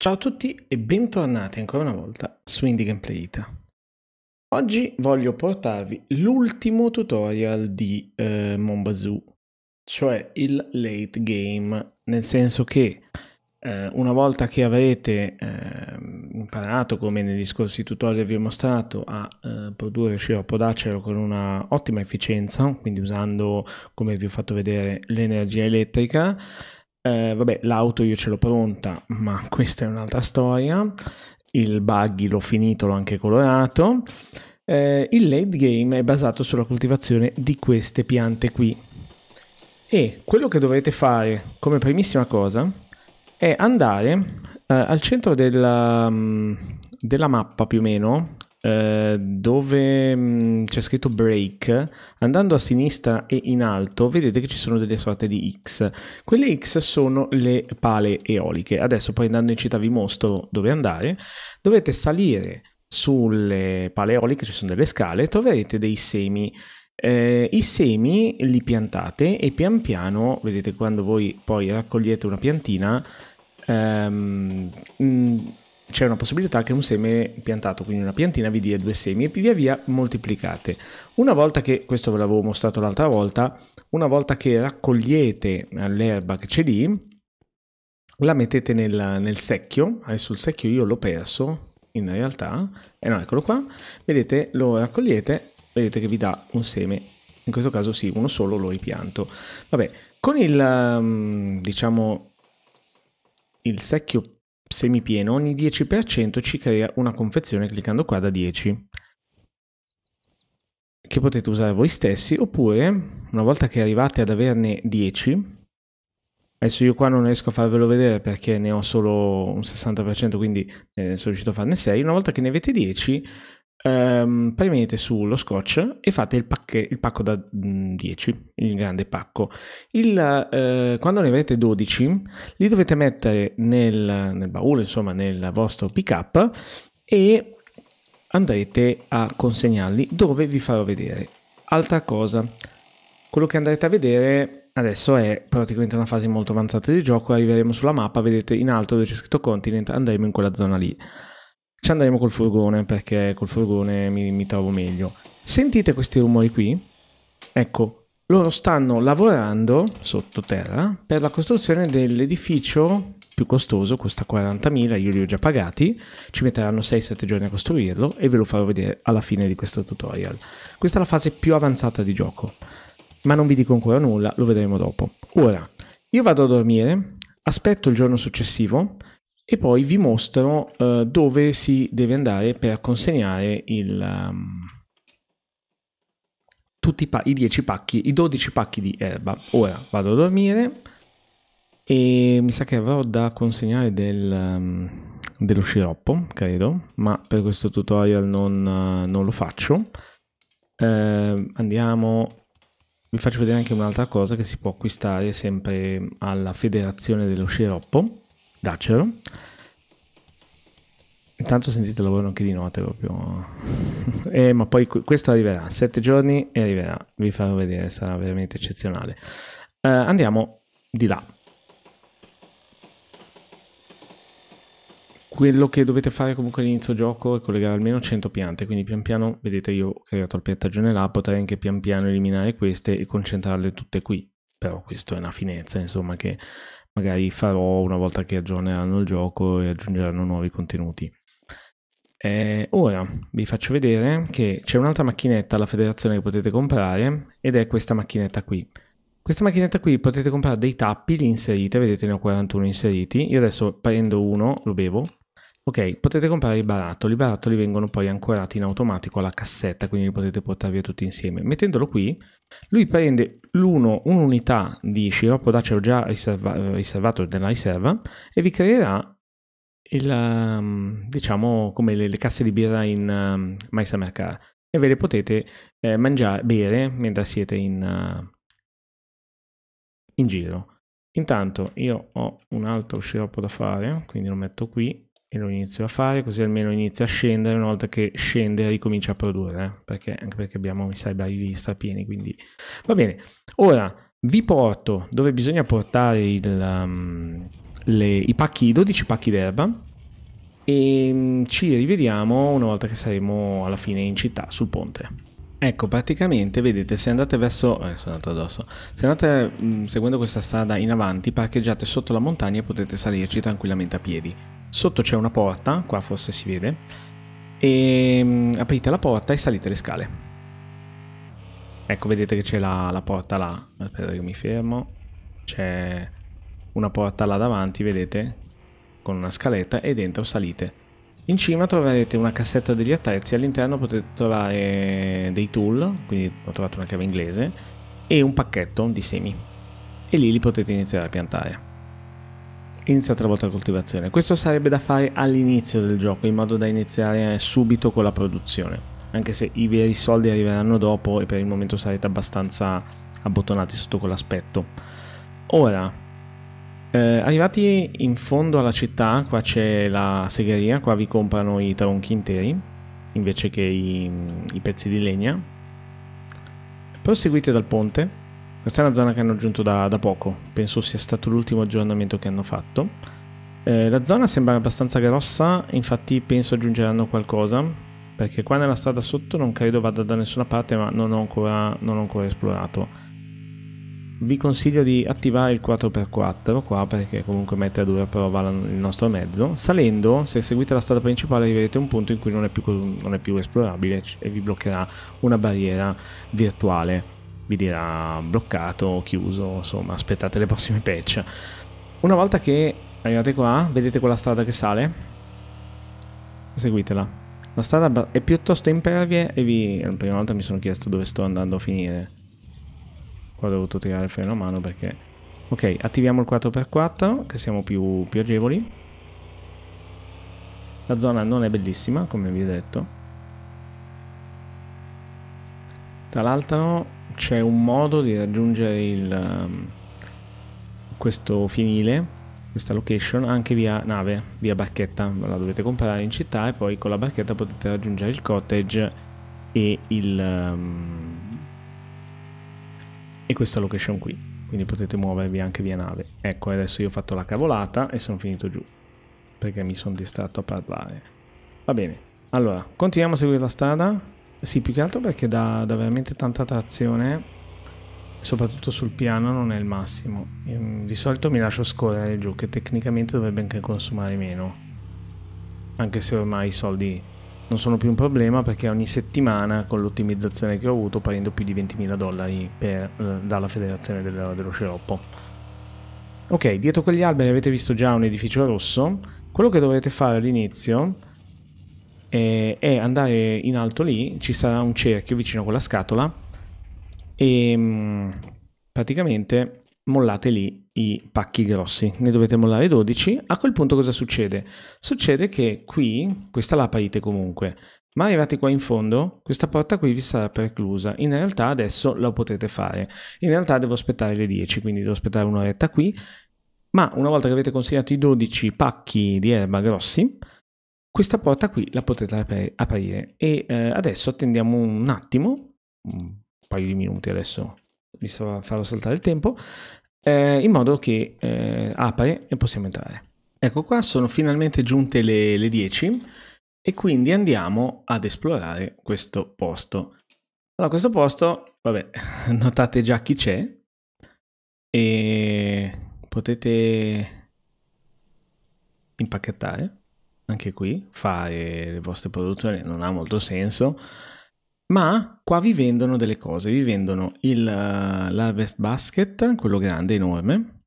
Ciao a tutti e bentornati ancora una volta su Indie Gameplay Ita. Oggi voglio portarvi l'ultimo tutorial di eh, Mombazoo, cioè il late game, nel senso che eh, una volta che avrete eh, imparato, come negli scorsi tutorial vi ho mostrato, a eh, produrre sciroppo d'acero con una ottima efficienza, quindi usando, come vi ho fatto vedere, l'energia elettrica, eh, vabbè, l'auto io ce l'ho pronta, ma questa è un'altra storia. Il buggy l'ho finito, l'ho anche colorato. Eh, il late game è basato sulla coltivazione di queste piante qui. E quello che dovrete fare come primissima cosa è andare eh, al centro della, mm, della mappa più o meno, eh, dove mh, mm, c'è scritto break, andando a sinistra e in alto vedete che ci sono delle sorte di X. Quelle X sono le pale eoliche. Adesso poi andando in città vi mostro dove andare. Dovete salire sulle pale eoliche, ci sono delle scale, e troverete dei semi. Eh, I semi li piantate e pian piano, vedete quando voi poi raccogliete una piantina, ehm, mh, mm, c'è una possibilità che un seme piantato, quindi una piantina, vi dia due semi e via via moltiplicate. Una volta che, questo ve l'avevo mostrato l'altra volta, una volta che raccogliete eh, l'erba che c'è lì, la mettete nel, nel secchio, adesso eh, il secchio io l'ho perso in realtà, e eh no, eccolo qua, vedete, lo raccogliete, vedete che vi dà un seme, in questo caso sì, uno solo lo ripianto. Vabbè, con il, ehm, diciamo, il secchio semipieno ogni 10% ci crea una confezione cliccando qua da 10 che potete usare voi stessi oppure una volta che arrivate ad averne 10 adesso io qua non riesco a farvelo vedere perché ne ho solo un 60% quindi eh, sono riuscito a farne 6 una volta che ne avete 10 Um, premete sullo scotch e fate il, pacche, il pacco da 10, mm, il grande pacco. Il, uh, quando ne avete 12, li dovete mettere nel, nel baule, insomma nel vostro pick up e andrete a consegnarli dove vi farò vedere. Altra cosa, quello che andrete a vedere adesso è praticamente una fase molto avanzata del gioco, arriveremo sulla mappa, vedete in alto dove c'è scritto continent, andremo in quella zona lì ci andremo col furgone perché col furgone mi, mi trovo meglio. Sentite questi rumori qui? Ecco, loro stanno lavorando sottoterra per la costruzione dell'edificio più costoso, costa 40.000, io li ho già pagati, ci metteranno 6-7 giorni a costruirlo e ve lo farò vedere alla fine di questo tutorial. Questa è la fase più avanzata di gioco, ma non vi dico ancora nulla, lo vedremo dopo. Ora, io vado a dormire, aspetto il giorno successivo, e poi vi mostro uh, eh, dove si deve andare per consegnare il, um, tutti i, pa i 10 pacchi, i 12 pacchi di erba. Ora vado a dormire e mi sa che avrò da consegnare del, um, dello sciroppo, credo, ma per questo tutorial non, uh, non lo faccio. Uh, andiamo vi faccio vedere anche un'altra cosa che si può acquistare sempre alla federazione dello sciroppo dacelo. Intanto sentite il lavoro anche di notte proprio. eh, ma poi questo arriverà, sette giorni e arriverà, vi farò vedere, sarà veramente eccezionale. Eh, andiamo di là. Quello che dovete fare comunque all'inizio gioco è collegare almeno 100 piante, quindi pian piano, vedete io ho creato il piantagione là, potrei anche pian piano eliminare queste e concentrarle tutte qui. Però questo è una finezza, insomma, che magari farò una volta che aggiorneranno il gioco e aggiungeranno nuovi contenuti. Eh, ora vi faccio vedere che c'è un'altra macchinetta alla federazione che potete comprare ed è questa macchinetta qui. Questa macchinetta qui potete comprare dei tappi, li inserite, vedete ne ho 41 inseriti, io adesso prendo uno, lo bevo Ok, potete comprare i barattoli, i barattoli vengono poi ancorati in automatico alla cassetta, quindi li potete portare via tutti insieme. Mettendolo qui, lui prende l'uno, un'unità di sciroppo d'acero già riserva, eh, riservato nella riserva e vi creerà il, ehm, diciamo, come le, le, casse di birra in um, ehm, Maisa Mercara e ve le potete eh, mangiare, bere mentre siete in, uh, in giro. Intanto io ho un altro sciroppo da fare, quindi lo metto qui e lo inizio a fare così almeno inizia a scendere una volta che scende ricomincia a produrre eh. perché anche perché abbiamo i sa i barili strapieni quindi va bene ora vi porto dove bisogna portare il, um, le, i pacchi 12 pacchi d'erba e ehm, ci rivediamo una volta che saremo alla fine in città sul ponte Ecco, praticamente, vedete, se andate verso... Eh, sono andato addosso. Se andate mh, mm, seguendo questa strada in avanti, parcheggiate sotto la montagna e potete salirci tranquillamente a piedi. Sotto c'è una porta, qua forse si vede, e mm, aprite la porta e salite le scale. Ecco, vedete che c'è la, la, porta là. Aspetta che mi fermo. C'è una porta là davanti, vedete, con una scaletta e dentro salite. In cima troverete una cassetta degli attrezzi, all'interno potete trovare dei tool, quindi ho trovato una chiave inglese, e un pacchetto di semi. E lì li potete iniziare a piantare inizia tre volte la coltivazione. Questo sarebbe da fare all'inizio del gioco in modo da iniziare subito con la produzione. Anche se i veri soldi arriveranno dopo e per il momento sarete abbastanza abbottonati sotto quell'aspetto. Ora, eh, arrivati in fondo alla città, qua c'è la segheria, qua vi comprano i tronchi interi invece che i, i pezzi di legna. Proseguite dal ponte questa è una zona che hanno aggiunto da, da poco, penso sia stato l'ultimo aggiornamento che hanno fatto. Eh, la zona sembra abbastanza grossa, infatti penso aggiungeranno qualcosa, perché qua nella strada sotto non credo vada da nessuna parte, ma non ho ancora, non ho ancora esplorato. Vi consiglio di attivare il 4x4 qua perché comunque mette a dura prova il nostro mezzo. Salendo, se seguite la strada principale arriverete a un punto in cui non è più, non è più esplorabile e vi bloccherà una barriera virtuale vi dirà bloccato, chiuso, insomma aspettate le prossime patch. Una volta che arrivate qua, vedete quella strada che sale? Seguitela. La strada è piuttosto impervia e vi... La prima volta mi sono chiesto dove sto andando a finire. Qua ho dovuto tirare il freno a mano perché... Ok, attiviamo il 4x4 che siamo più, più agevoli. La zona non è bellissima, come vi ho detto. Tra l'altro c'è un modo di raggiungere il, ehm, questo finile, questa location, anche via nave, via barchetta. La dovete comprare in città e poi con la barchetta potete raggiungere il cottage e, il, ehm, e questa location qui. Quindi potete muovervi anche via nave. Ecco, adesso io ho fatto la cavolata e sono finito giù. Perché mi sono distratto a parlare. Va bene. Allora, continuiamo a seguire la strada. Sì, più che altro perché dà, dà veramente tanta trazione, soprattutto sul piano non è il massimo. Io, mm, di solito mi lascio scorrere giù, che tecnicamente dovrebbe anche consumare meno. Anche se ormai i soldi non sono più un problema perché ogni settimana con l'ottimizzazione che ho avuto prendo più di 20.000 dollari per, eh, dalla federazione dello, dello sciroppo. Ok, dietro quegli alberi avete visto già un edificio rosso. Quello che dovrete fare all'inizio e, è andare in alto lì, ci sarà un cerchio vicino a quella scatola e mm, praticamente mollate lì i pacchi grossi, ne dovete mollare 12, a quel punto cosa succede? Succede che qui, questa la parite comunque, ma arrivati qua in fondo, questa porta qui vi sarà preclusa, in realtà adesso la potete fare, in realtà devo aspettare le 10, quindi devo aspettare un'oretta qui, ma una volta che avete consegnato i 12 pacchi di erba grossi, questa porta qui la potete ap- aprire e eh, adesso attendiamo un attimo, un paio di minuti adesso vi farò saltare il tempo, eh, in modo che eh, apre e possiamo entrare. Ecco qua sono finalmente giunte le, le 10 e quindi andiamo ad esplorare questo posto. Allora, questo posto, vabbè, notate già chi c'è e potete impacchettare anche qui fare le vostre produzioni non ha molto senso, ma qua vi vendono delle cose, vi vendono il, uh, l'harvest basket, quello grande, enorme,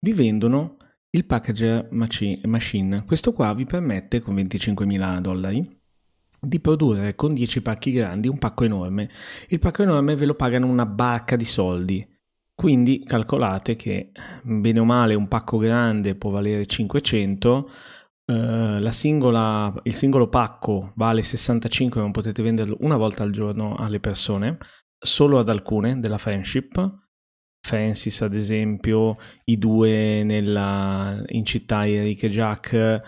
vi vendono il packager machine, questo qua vi permette con 25.000 dollari di produrre con 10 pacchi grandi un pacco enorme. Il pacco enorme ve lo pagano una barca di soldi. Quindi calcolate che bene o male un pacco grande può valere 500, Uh, singola, il singolo pacco vale 65, ma potete venderlo una volta al giorno alle persone, solo ad alcune della friendship. Francis, ad esempio, i due nella, in città, Eric e Jack.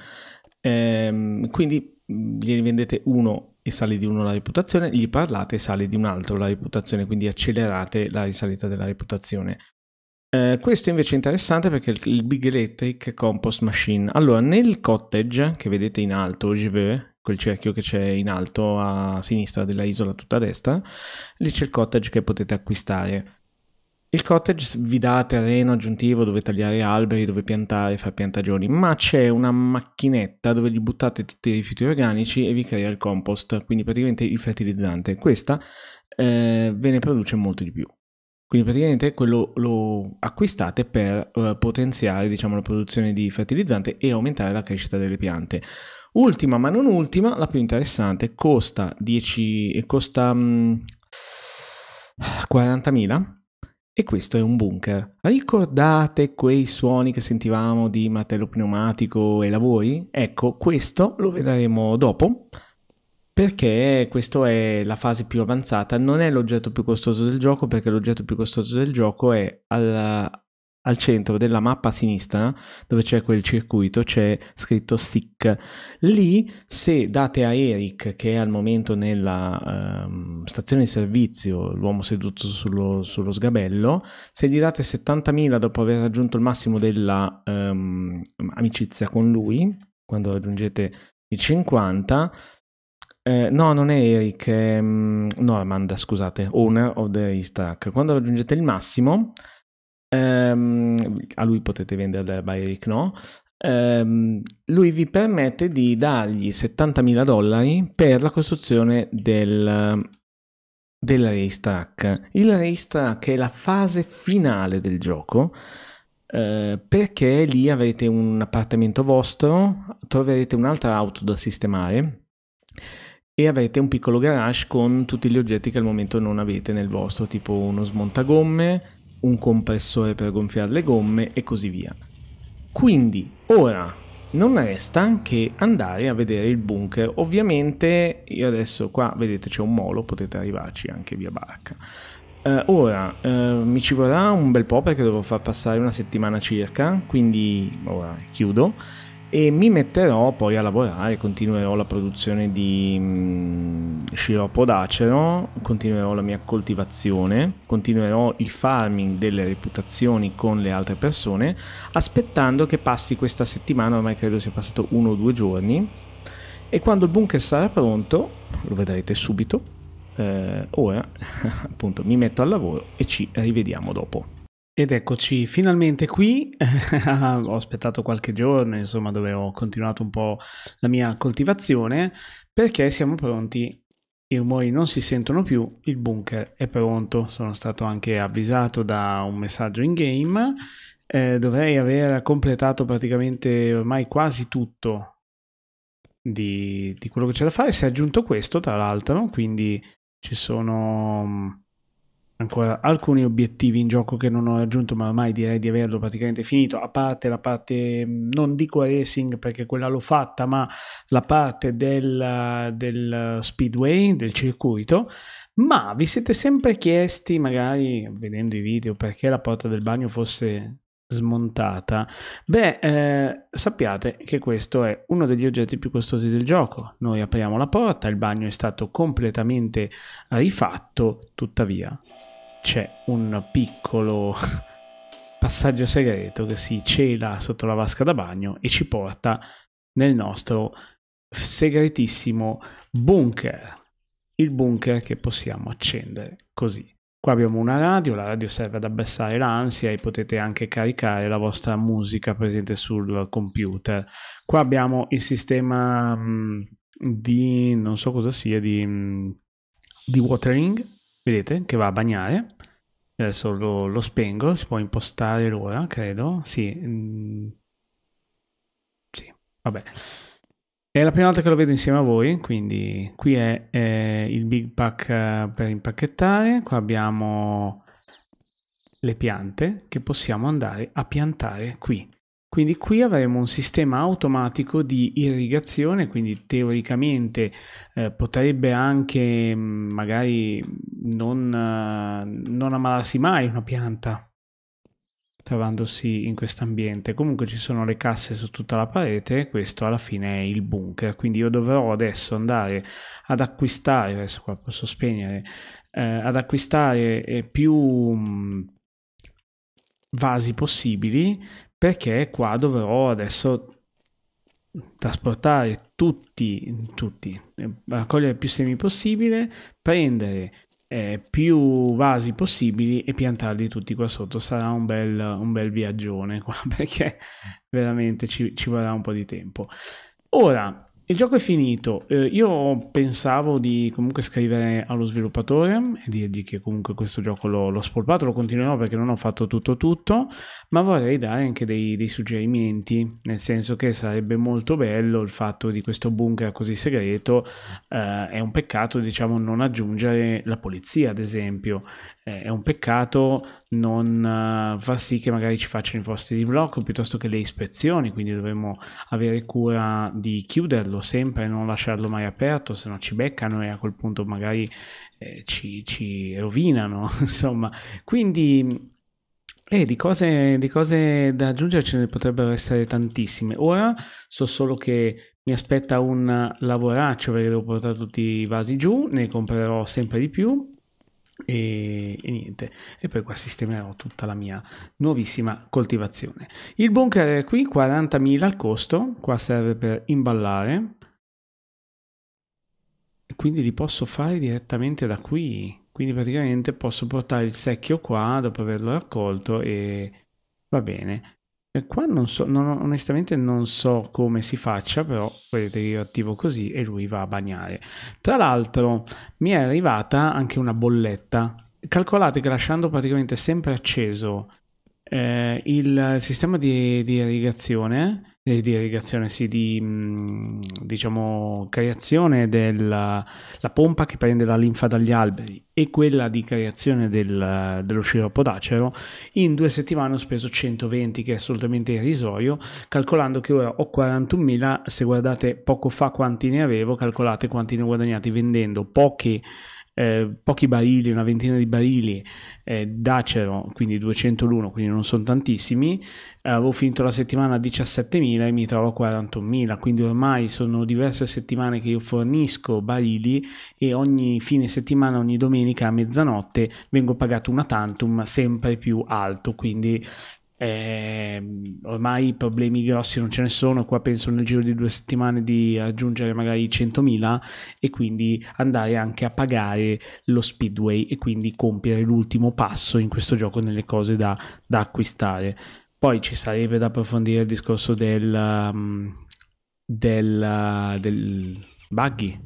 Ehm, quindi gliene vendete uno e sale di uno la reputazione, gli parlate e sale di un altro la reputazione, quindi accelerate la risalita della reputazione. Eh, questo invece è interessante perché è il Big Electric Compost Machine. Allora, nel cottage che vedete in alto, GV, quel cerchio che c'è in alto a sinistra della isola tutta a destra, lì c'è il cottage che potete acquistare. Il cottage vi dà terreno aggiuntivo dove tagliare alberi, dove piantare, fare piantagioni, ma c'è una macchinetta dove gli buttate tutti i rifiuti organici e vi crea il compost, quindi praticamente il fertilizzante. Questa eh, ve ne produce molto di più. Quindi praticamente quello lo acquistate per uh, potenziare diciamo, la produzione di fertilizzante e aumentare la crescita delle piante. Ultima ma non ultima, la più interessante, costa, 10, eh, costa um, mm, 40.000 e questo è un bunker. Ricordate quei suoni che sentivamo di martello pneumatico e lavori? Ecco, questo lo vedremo dopo perché questa è la fase più avanzata, non è l'oggetto più costoso del gioco perché l'oggetto più costoso del gioco è al, al centro della mappa a sinistra dove c'è quel circuito c'è scritto stick lì se date a Eric che è al momento nella um, stazione di servizio l'uomo seduto sullo, sullo, sgabello se gli date 70.000 dopo aver raggiunto il massimo della um, amicizia con lui quando raggiungete i 50 eh, no, non è Eric, è mm, Normand, scusate, owner of the Instack. Quando raggiungete il massimo, ehm, a lui potete vendere ma Eric no, ehm, lui vi permette di dargli 70.000 dollari per la costruzione del, del racetrack. Il racetrack è la fase finale del gioco. Eh, perché lì avrete un appartamento vostro, troverete un'altra auto da sistemare e avete un piccolo garage con tutti gli oggetti che al momento non avete nel vostro, tipo uno smontagomme, un compressore per gonfiare le gomme e così via. Quindi ora non resta che andare a vedere il bunker. Ovviamente io adesso qua vedete c'è un molo, potete arrivarci anche via barca. Eh, ora eh, mi ci vorrà un bel po' perché devo far passare una settimana circa, quindi ora chiudo e mi metterò poi a lavorare, continuerò la produzione di mh, mm, sciroppo d'acero, continuerò la mia coltivazione, continuerò il farming delle reputazioni con le altre persone, aspettando che passi questa settimana, ormai credo sia passato uno o due giorni, e quando il bunker sarà pronto, lo vedrete subito, eh, ora appunto mi metto al lavoro e ci rivediamo dopo. Ed eccoci finalmente qui, ho aspettato qualche giorno, insomma, dove ho continuato un po' la mia coltivazione, perché siamo pronti, i rumori non si sentono più, il bunker è pronto, sono stato anche avvisato da un messaggio in game, eh, dovrei aver completato praticamente ormai quasi tutto di, di quello che c'è da fare, si è aggiunto questo tra l'altro, quindi ci sono mm, ancora alcuni obiettivi in gioco che non ho raggiunto, ma ormai direi di averlo praticamente finito, a parte la parte, mm, non dico racing perché quella l'ho fatta, ma la parte del, del speedway, del circuito, ma vi siete sempre chiesti, magari vedendo i video, perché la porta del bagno fosse smontata. Beh, eh, sappiate che questo è uno degli oggetti più costosi del gioco. Noi apriamo la porta, il bagno è stato completamente rifatto, tuttavia c'è un piccolo passaggio segreto che si cela sotto la vasca da bagno e ci porta nel nostro segretissimo bunker. Il bunker che possiamo accendere così Qua abbiamo una radio, la radio serve ad abbassare l'ansia e potete anche caricare la vostra musica presente sul computer. Qua abbiamo il sistema mm, di non so cosa sia di, mm, di, watering, vedete che va a bagnare. Adesso lo, lo spengo, si può impostare l'ora, credo. Sì, mh, mm. sì, vabbè. È la prima volta che lo vedo insieme a voi, quindi qui è eh, il big pack eh, per impacchettare, qua abbiamo le piante che possiamo andare a piantare qui. Quindi qui avremo un sistema automatico di irrigazione, quindi teoricamente eh, potrebbe anche mm, magari non, eh, non ammalarsi mai una pianta, trovandosi in questo ambiente. Comunque ci sono le casse su tutta la parete e questo alla fine è il bunker, quindi io dovrò adesso andare ad acquistare, adesso qua posso spegnere, eh, ad acquistare eh, più mh, mm, vasi possibili perché qua dovrò adesso trasportare tutti, tutti, eh, raccogliere più semi possibile, prendere eh, più vasi possibili e piantarli tutti qua sotto. Sarà un bel, un bel viaggione qua perché veramente ci, ci vorrà un po' di tempo. Ora, il gioco è finito, eh, io pensavo di comunque scrivere allo sviluppatore e dirgli che comunque questo gioco l'ho, l'ho spolpato, lo continuerò perché non ho fatto tutto tutto, ma vorrei dare anche dei, dei, suggerimenti, nel senso che sarebbe molto bello il fatto di questo bunker così segreto, eh, è un peccato diciamo non aggiungere la polizia ad esempio, eh, è un peccato, non eh, fa sì che magari ci facciano i posti di blocco piuttosto che le ispezioni, quindi dovremmo avere cura di chiuderlo sempre e non lasciarlo mai aperto, se no ci beccano e a quel punto magari eh, ci, ci rovinano, insomma. Quindi... eh, di, di cose, da aggiungere ce ne potrebbero essere tantissime. Ora so solo che mi aspetta un lavoraccio perché devo portare tutti i vasi giù, ne comprerò sempre di più e, e, niente e poi qua sistemerò tutta la mia nuovissima coltivazione il bunker è qui 40.000 al costo qua serve per imballare e quindi li posso fare direttamente da qui quindi praticamente posso portare il secchio qua dopo averlo raccolto e va bene e eh, qua non so, non, onestamente non so come si faccia, però vedete io attivo così e lui va a bagnare. Tra l'altro mi è arrivata anche una bolletta. Calcolate che lasciando praticamente sempre acceso eh, il sistema di, di irrigazione eh, di irrigazione, sì, di mh, mm, diciamo creazione della pompa che prende la linfa dagli alberi e quella di creazione del, dello sciroppo d'acero, in due settimane ho speso 120, che è assolutamente irrisorio, calcolando che ora ho 41.000, se guardate poco fa quanti ne avevo, calcolate quanti ne ho guadagnati vendendo poche eh, pochi barili, una ventina di barili eh, d'acero, quindi 201, quindi non sono tantissimi. Eh, avevo finito la settimana a 17.000 e mi trovo a 41.000, quindi ormai sono diverse settimane che io fornisco barili e ogni fine settimana, ogni domenica a mezzanotte vengo pagato una tantum sempre più alto, quindi eh, ormai problemi grossi non ce ne sono, qua penso nel giro di due settimane di raggiungere magari 100.000 e quindi andare anche a pagare lo speedway e quindi compiere l'ultimo passo in questo gioco nelle cose da, da acquistare. Poi ci sarebbe da approfondire il discorso del, um, del, uh, del buggy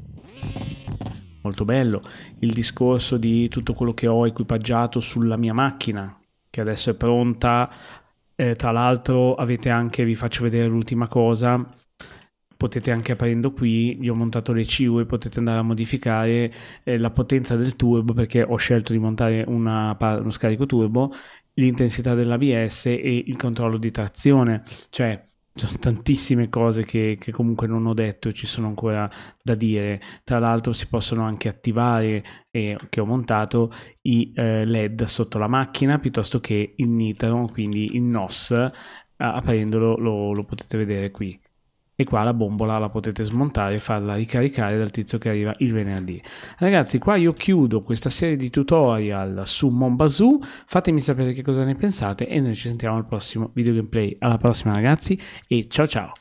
molto bello. Il discorso di tutto quello che ho equipaggiato sulla mia macchina, che adesso è pronta eh, tra l'altro avete anche, vi faccio vedere l'ultima cosa, potete anche aprendo qui, vi ho montato le CUE, potete andare a modificare eh, la potenza del turbo perché ho scelto di montare una, uno scarico turbo, l'intensità dell'ABS e il controllo di trazione, cioè sono tantissime cose che, che, comunque non ho detto e ci sono ancora da dire. Tra l'altro si possono anche attivare, eh, che ho montato, i eh, LED sotto la macchina piuttosto che il nitro, quindi il NOS, aprendolo lo, lo potete vedere qui e qua la bombola la potete smontare e farla ricaricare dal tizio che arriva il venerdì. Ragazzi qua io chiudo questa serie di tutorial su Monbazoo, fatemi sapere che cosa ne pensate e noi ci sentiamo al prossimo video gameplay. Alla prossima ragazzi e ciao ciao!